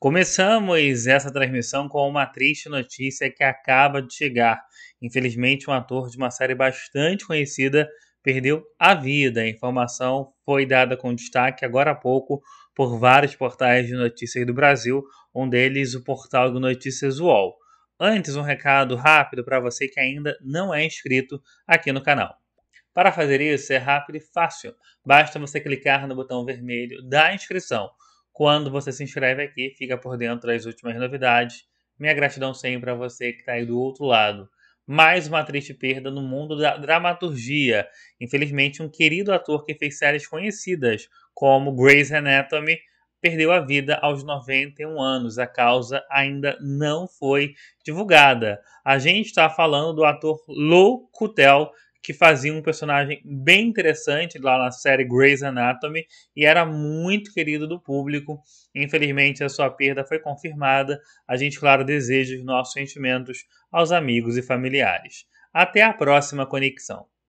Começamos essa transmissão com uma triste notícia que acaba de chegar. Infelizmente, um ator de uma série bastante conhecida perdeu a vida. A informação foi dada com destaque agora há pouco por vários portais de notícias do Brasil, um deles o portal de Notícias UOL. Antes, um recado rápido para você que ainda não é inscrito aqui no canal. Para fazer isso é rápido e fácil. Basta você clicar no botão vermelho da inscrição. Quando você se inscreve aqui, fica por dentro das últimas novidades. Minha gratidão sempre a você que está aí do outro lado. Mais uma triste perda no mundo da dramaturgia. Infelizmente, um querido ator que fez séries conhecidas, como Grey's Anatomy, perdeu a vida aos 91 anos. A causa ainda não foi divulgada. A gente está falando do ator Lou Kutel, que fazia um personagem bem interessante lá na série Grey's Anatomy e era muito querido do público. Infelizmente, a sua perda foi confirmada. A gente, claro, deseja os nossos sentimentos aos amigos e familiares. Até a próxima conexão.